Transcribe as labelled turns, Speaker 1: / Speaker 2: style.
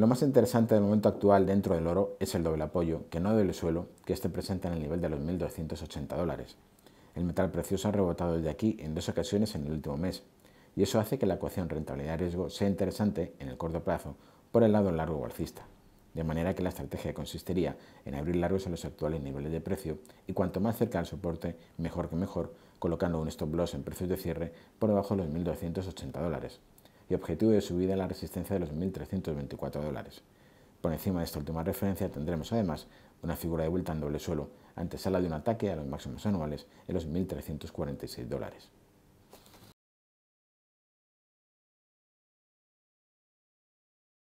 Speaker 1: Lo más interesante del momento actual dentro del oro es el doble apoyo, que no del suelo, que esté presente en el nivel de los 1.280 dólares. El metal precioso ha rebotado desde aquí en dos ocasiones en el último mes, y eso hace que la ecuación rentabilidad-riesgo sea interesante en el corto plazo por el lado largo alcista. De manera que la estrategia consistiría en abrir largos a los actuales niveles de precio y cuanto más cerca al soporte, mejor que mejor, colocando un stop loss en precios de cierre por debajo de los 1.280 dólares y objetivo de subida a la resistencia de los 1.324 dólares. Por encima de esta última referencia tendremos además una figura de vuelta en doble suelo, antesala de un ataque a los máximos anuales en los 1.346 dólares.